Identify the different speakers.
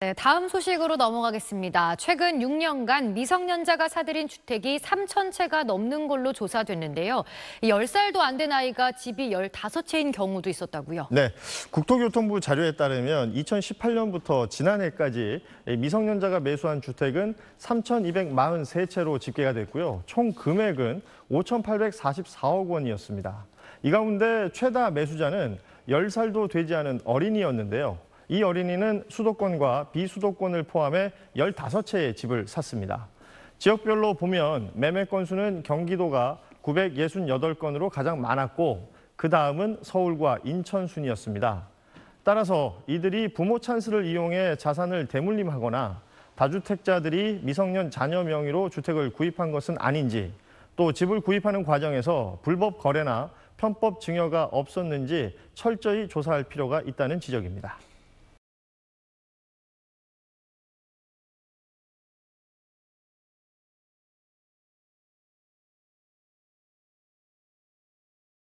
Speaker 1: 네, 다음 소식으로 넘어가겠습니다. 최근 6년간 미성년자가 사들인 주택이 3천 채가 넘는 걸로 조사됐는데요. 10살도 안 된 아이가 집이 15채인 경우도 있었다고요.
Speaker 2: 네, 국토교통부 자료에 따르면 2018년부터 지난해까지 미성년자가 매수한 주택은 3,243채로 집계가 됐고요. 총 금액은 5,844억 원이었습니다. 이 가운데 최다 매수자는 10살도 되지 않은 어린이였는데요. 이 어린이는 수도권과 비수도권을 포함해 15채의 집을 샀습니다. 지역별로 보면 매매 건수는 경기도가 968건으로 가장 많았고 그 다음은 서울과 인천 순이었습니다. 따라서 이들이 부모 찬스를 이용해 자산을 대물림하거나 다주택자들이 미성년 자녀 명의로 주택을 구입한 것은 아닌지 또 집을 구입하는 과정에서 불법 거래나 편법 증여가 없었는지 철저히 조사할 필요가 있다는 지적입니다.